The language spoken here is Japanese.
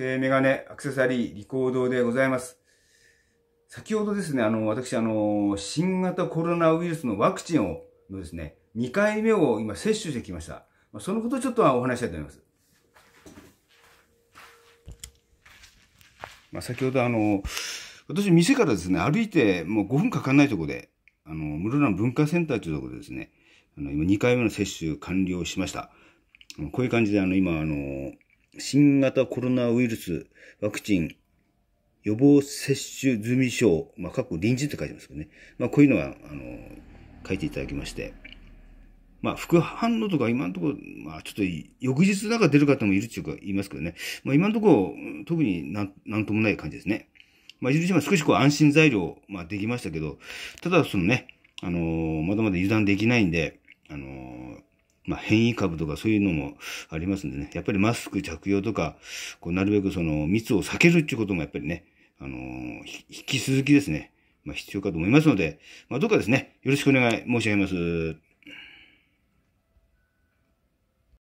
定メガネ、アクセサリー、リコードでございます。先ほどですね、あの、私、あの、新型コロナウイルスのワクチンを、のですね、2回目を今接種してきました。まあ、そのことをちょっとお話したいと思います。まあ、先ほどあの、私、店からですね、歩いてもう5分かかんないところで、あの、室蘭文化センターというところでですね、あの、今2回目の接種完了しました。こういう感じで、あの、今、あの、新型コロナウイルスワクチン予防接種済み証、まあ、過去臨時って書いてますけどね。まあ、こういうのは、あの、書いていただきまして。まあ、副反応とか今のところ、まあ、ちょっと翌日なんか出る方もいるっていうか言いますけどね。まあ、今のところ、特になん、なんともない感じですね。まあ、いずれにしても少しこう安心材料、まあ、できましたけど、ただそのね、あのー、まだまだ油断できないんで、まあ、変異株とかそういうのもありますんでね、やっぱりマスク着用とか、こうなるべくその密を避けるっていうこともやっぱりね、あのー、引き続きですね、まあ、必要かと思いますので、まあ、どうかですね、よろしくお願い申し上げます。